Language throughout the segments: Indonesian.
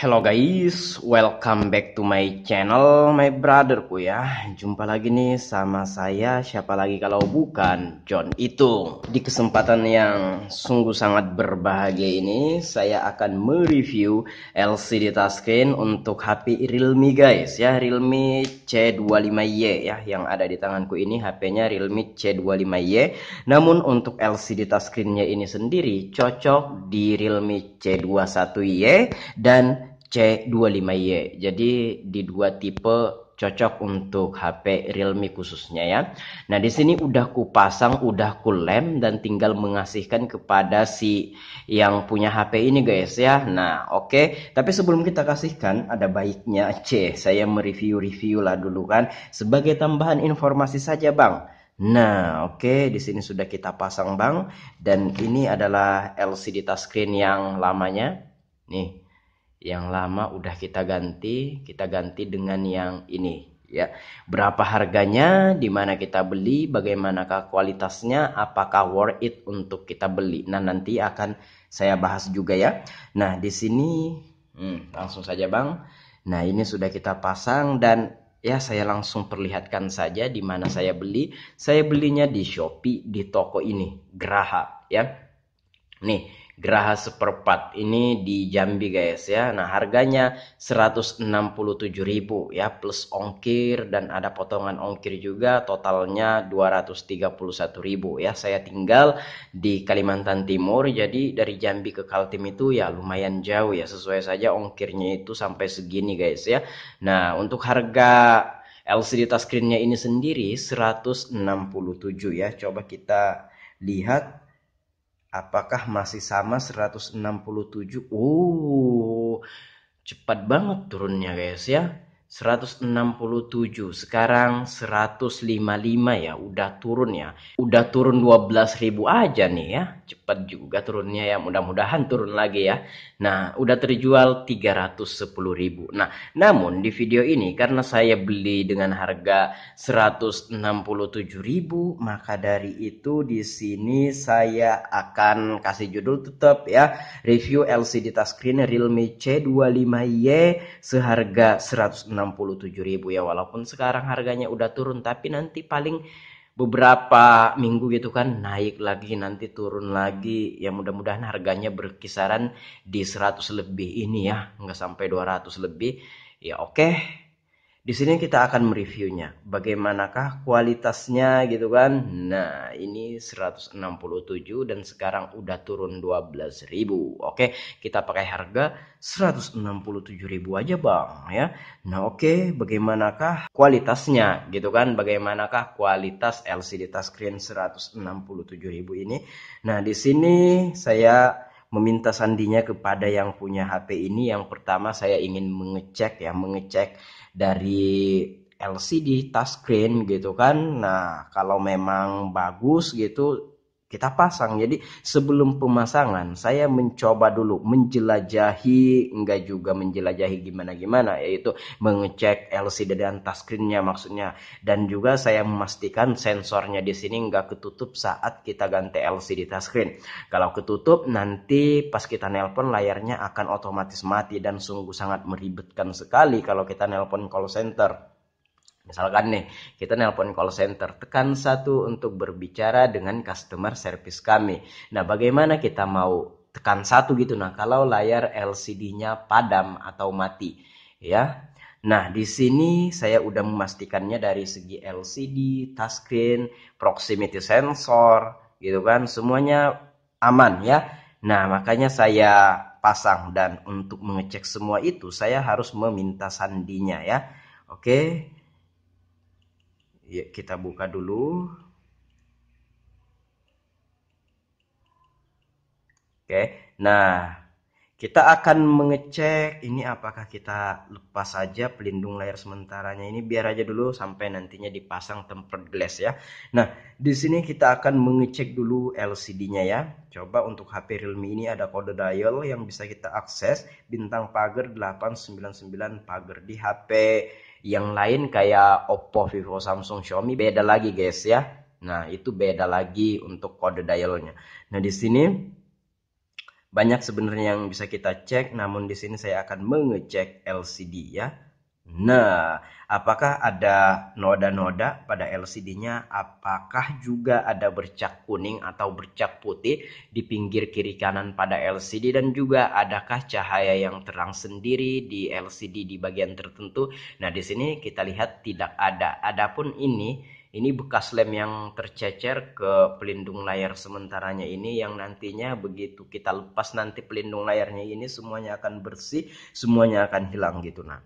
Hello guys, welcome back to my channel, my brotherku ya. Jumpa lagi nih sama saya, siapa lagi kalau bukan John Itu. Di kesempatan yang sungguh sangat berbahagia ini, saya akan mereview LCD touchscreen untuk HP Realme guys ya, Realme C25Y ya, yang ada di tanganku ini HP-nya Realme C25Y. Namun untuk LCD touchscreennya ini sendiri cocok di Realme C21Y dan C25Y. Jadi di dua tipe cocok untuk HP Realme khususnya ya. Nah, di sini udah kupasang, udah kulem dan tinggal mengasihkan kepada si yang punya HP ini guys ya. Nah, oke. Okay. Tapi sebelum kita kasihkan ada baiknya C saya mereview-review lah dulu kan sebagai tambahan informasi saja, Bang. Nah, oke, okay, di sini sudah kita pasang, Bang. Dan ini adalah LCD touchscreen yang lamanya. Nih, yang lama udah kita ganti kita ganti dengan yang ini ya berapa harganya di mana kita beli bagaimanakah kualitasnya apakah worth it untuk kita beli nah nanti akan saya bahas juga ya nah di sini hmm, langsung saja bang nah ini sudah kita pasang dan ya saya langsung perlihatkan saja di mana saya beli saya belinya di Shopee di toko ini Graha ya nih Geraha seperempat ini di Jambi guys ya. Nah harganya 167.000 ya plus ongkir dan ada potongan ongkir juga totalnya 231.000 ya. Saya tinggal di Kalimantan Timur jadi dari Jambi ke Kaltim itu ya lumayan jauh ya sesuai saja ongkirnya itu sampai segini guys ya. Nah untuk harga LCD touchscreennya ini sendiri 167 ya. Coba kita lihat apakah masih sama 167 uh cepat banget turunnya guys ya 167 sekarang 155 ya udah turun ya udah turun 12.000 aja nih ya cepat juga turunnya ya mudah-mudahan turun lagi ya nah udah terjual 310.000 nah namun di video ini karena saya beli dengan harga 167.000 maka dari itu di sini saya akan kasih judul tetap ya review LCD touchscreen Realme C25Y seharga 160 ribu ya walaupun sekarang harganya udah turun tapi nanti paling beberapa minggu gitu kan naik lagi nanti turun lagi ya mudah-mudahan harganya berkisaran di 100 lebih ini ya nggak sampai 200 lebih ya oke okay. Di sini kita akan mereviewnya. Bagaimanakah kualitasnya gitu kan? Nah, ini 167 dan sekarang udah turun 12.000. Oke, kita pakai harga 167.000 aja, Bang, ya. Nah, oke, bagaimanakah kualitasnya gitu kan? Bagaimanakah kualitas LCD touchscreen 167.000 ini? Nah, di sini saya meminta sandinya kepada yang punya HP ini yang pertama saya ingin mengecek ya mengecek dari LCD touchscreen gitu kan nah kalau memang bagus gitu kita pasang. Jadi sebelum pemasangan saya mencoba dulu menjelajahi enggak juga menjelajahi gimana-gimana yaitu mengecek LCD dan touchscreennya maksudnya dan juga saya memastikan sensornya di sini enggak ketutup saat kita ganti LCD touchscreen. Kalau ketutup nanti pas kita nelpon layarnya akan otomatis mati dan sungguh sangat meribetkan sekali kalau kita nelpon call center. Misalkan nih, kita nelpon call center, tekan satu untuk berbicara dengan customer service kami. Nah, bagaimana kita mau tekan satu gitu? Nah, kalau layar LCD-nya padam atau mati, ya. Nah, di sini saya udah memastikannya dari segi LCD, touchscreen, proximity sensor, gitu kan, semuanya aman ya. Nah, makanya saya pasang dan untuk mengecek semua itu saya harus meminta sandinya ya. Oke ya, kita buka dulu oke nah kita akan mengecek ini apakah kita lepas saja pelindung layar sementaranya ini biar aja dulu sampai nantinya dipasang tempered glass ya. Nah, di sini kita akan mengecek dulu LCD-nya ya. Coba untuk HP Realme ini ada kode dial yang bisa kita akses bintang pagar 899 pagar di HP yang lain kayak Oppo, Vivo, Samsung, Xiaomi beda lagi guys ya. Nah, itu beda lagi untuk kode dialnya. Nah, di sini banyak sebenarnya yang bisa kita cek, namun di sini saya akan mengecek LCD ya. Nah, apakah ada noda-noda pada LCD-nya? Apakah juga ada bercak kuning atau bercak putih di pinggir kiri kanan pada LCD dan juga adakah cahaya yang terang sendiri di LCD di bagian tertentu? Nah, di sini kita lihat tidak ada. Adapun ini ini bekas lem yang tercecer ke pelindung layar sementaranya ini yang nantinya begitu kita lepas nanti pelindung layarnya ini semuanya akan bersih, semuanya akan hilang gitu nah.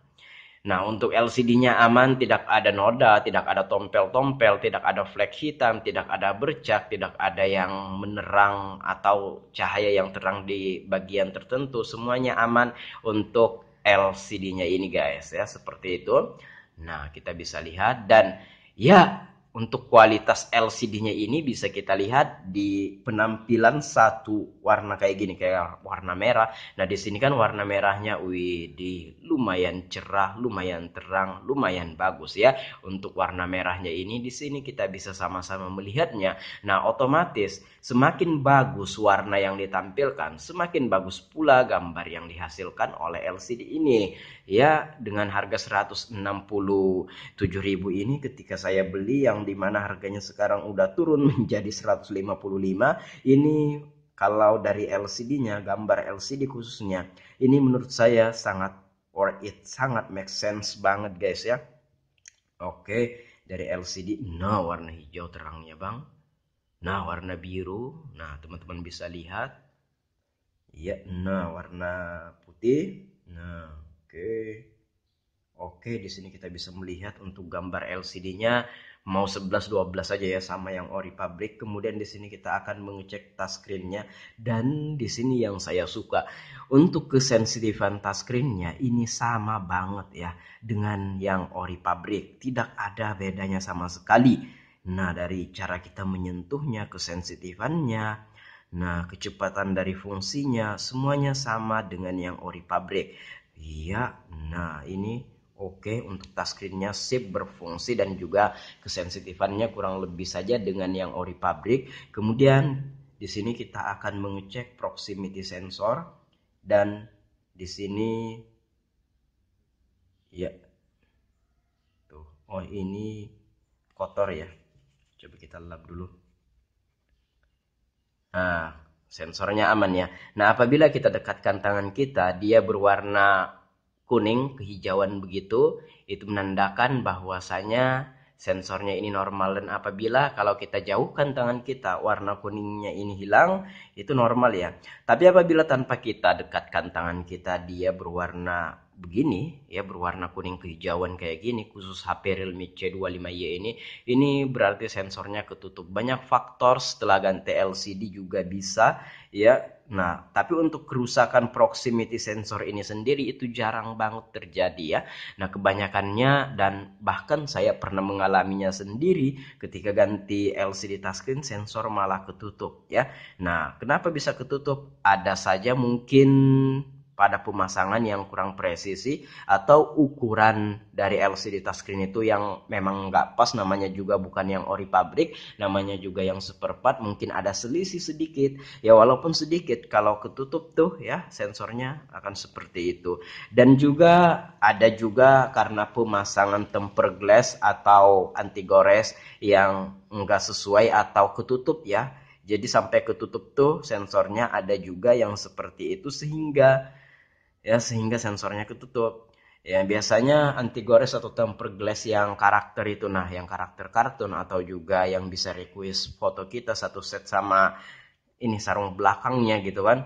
Nah, untuk LCD-nya aman, tidak ada noda, tidak ada tompel-tompel, tidak ada flek hitam, tidak ada bercak, tidak ada yang menerang atau cahaya yang terang di bagian tertentu. Semuanya aman untuk LCD-nya ini, guys, ya, seperti itu. Nah, kita bisa lihat dan ya untuk kualitas LCD-nya ini bisa kita lihat di penampilan satu warna kayak gini kayak warna merah. Nah, di sini kan warna merahnya wih di lumayan cerah, lumayan terang, lumayan bagus ya. Untuk warna merahnya ini di sini kita bisa sama-sama melihatnya. Nah, otomatis semakin bagus warna yang ditampilkan, semakin bagus pula gambar yang dihasilkan oleh LCD ini. Ya, dengan harga 167.000 ini ketika saya beli yang yang dimana harganya sekarang udah turun menjadi 155 ini kalau dari LCD-nya gambar LCD khususnya ini menurut saya sangat worth it sangat make sense banget guys ya oke dari LCD nah warna hijau terangnya bang nah warna biru nah teman-teman bisa lihat ya nah warna putih nah oke okay. Oke, di sini kita bisa melihat untuk gambar LCD-nya mau 11 12 saja ya sama yang ori pabrik. Kemudian di sini kita akan mengecek touchscreen-nya dan di sini yang saya suka untuk kesensitifan touchscreen-nya ini sama banget ya dengan yang ori pabrik. Tidak ada bedanya sama sekali. Nah, dari cara kita menyentuhnya, kesensitifannya, Nah, kecepatan dari fungsinya semuanya sama dengan yang ori pabrik. Iya, nah ini Oke, untuk touchscreennya sip berfungsi dan juga kesensitifannya kurang lebih saja dengan yang ori pabrik. Kemudian di sini kita akan mengecek proximity sensor dan di sini ya tuh oh ini kotor ya. Coba kita lap dulu. Nah, sensornya aman ya. Nah, apabila kita dekatkan tangan kita, dia berwarna kuning kehijauan begitu itu menandakan bahwasanya sensornya ini normal dan apabila kalau kita jauhkan tangan kita warna kuningnya ini hilang itu normal ya tapi apabila tanpa kita dekatkan tangan kita dia berwarna begini ya berwarna kuning kehijauan kayak gini khusus HP Realme C25Y ini ini berarti sensornya ketutup banyak faktor setelah ganti LCD juga bisa ya Nah, tapi untuk kerusakan proximity sensor ini sendiri itu jarang banget terjadi ya. Nah, kebanyakannya dan bahkan saya pernah mengalaminya sendiri ketika ganti LCD touchscreen sensor malah ketutup ya. Nah, kenapa bisa ketutup? Ada saja mungkin pada pemasangan yang kurang presisi atau ukuran dari LCD touchscreen itu yang memang nggak pas namanya juga bukan yang ori pabrik namanya juga yang super pad mungkin ada selisih sedikit ya walaupun sedikit kalau ketutup tuh ya sensornya akan seperti itu dan juga ada juga karena pemasangan tempered glass atau anti gores yang nggak sesuai atau ketutup ya jadi sampai ketutup tuh sensornya ada juga yang seperti itu sehingga ya sehingga sensornya ketutup ya biasanya anti gores atau tempered glass yang karakter itu nah yang karakter kartun atau juga yang bisa request foto kita satu set sama ini sarung belakangnya gitu kan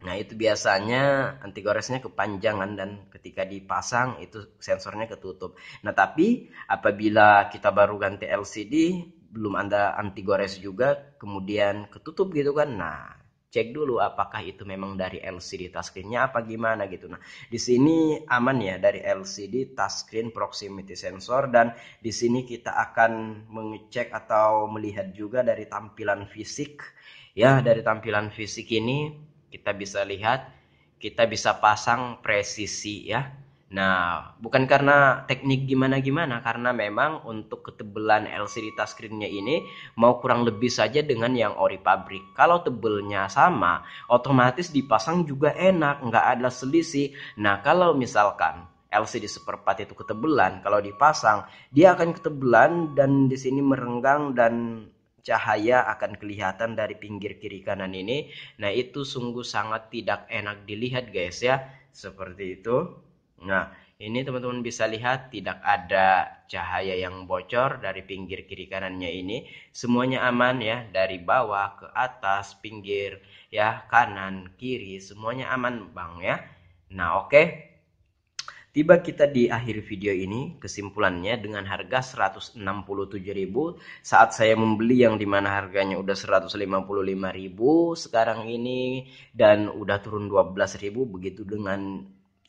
nah itu biasanya anti goresnya kepanjangan dan ketika dipasang itu sensornya ketutup nah tapi apabila kita baru ganti LCD belum ada anti gores juga kemudian ketutup gitu kan nah cek dulu apakah itu memang dari LCD touchscreennya apa gimana gitu. Nah, di sini aman ya dari LCD touchscreen proximity sensor dan di sini kita akan mengecek atau melihat juga dari tampilan fisik ya, dari tampilan fisik ini kita bisa lihat kita bisa pasang presisi ya. Nah, bukan karena teknik gimana-gimana, karena memang untuk ketebelan LCD touchscreen-nya ini mau kurang lebih saja dengan yang ori pabrik. Kalau tebelnya sama, otomatis dipasang juga enak, nggak ada selisih. Nah, kalau misalkan LCD seperempat itu ketebelan, kalau dipasang dia akan ketebelan dan di sini merenggang dan cahaya akan kelihatan dari pinggir kiri kanan ini. Nah, itu sungguh sangat tidak enak dilihat, guys ya. Seperti itu. Nah, ini teman-teman bisa lihat tidak ada cahaya yang bocor dari pinggir kiri kanannya ini. Semuanya aman ya, dari bawah ke atas, pinggir, ya, kanan, kiri, semuanya aman, Bang ya. Nah, oke. Okay. Tiba kita di akhir video ini, kesimpulannya dengan harga 167.000 saat saya membeli yang dimana harganya udah 155.000 sekarang ini dan udah turun 12.000 begitu dengan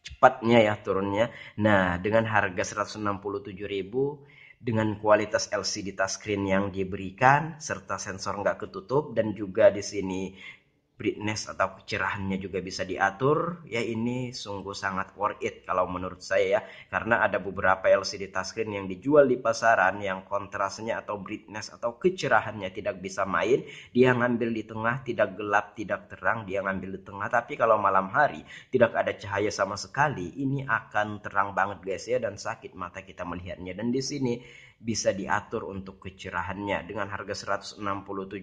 cepatnya ya turunnya. Nah, dengan harga 167.000 dengan kualitas LCD touchscreen yang diberikan serta sensor nggak ketutup dan juga di sini brightness atau kecerahannya juga bisa diatur ya ini sungguh sangat worth it kalau menurut saya ya karena ada beberapa LCD touchscreen yang dijual di pasaran yang kontrasnya atau brightness atau kecerahannya tidak bisa main dia ngambil di tengah tidak gelap tidak terang dia ngambil di tengah tapi kalau malam hari tidak ada cahaya sama sekali ini akan terang banget guys ya dan sakit mata kita melihatnya dan di sini bisa diatur untuk kecerahannya dengan harga 167.000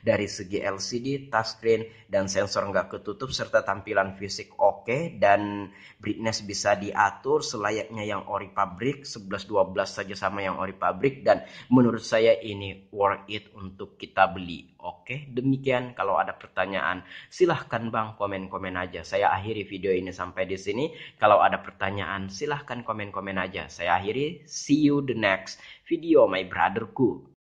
dari segi LCD, touchscreen dan sensor enggak ketutup serta tampilan fisik oke okay, dan brightness bisa diatur selayaknya yang ori pabrik 11-12 saja sama yang ori pabrik dan menurut saya ini worth it untuk kita beli Oke, demikian kalau ada pertanyaan silahkan Bang komen-komen aja. Saya akhiri video ini sampai di sini. Kalau ada pertanyaan silahkan komen-komen aja. Saya akhiri, see you the next video my brotherku.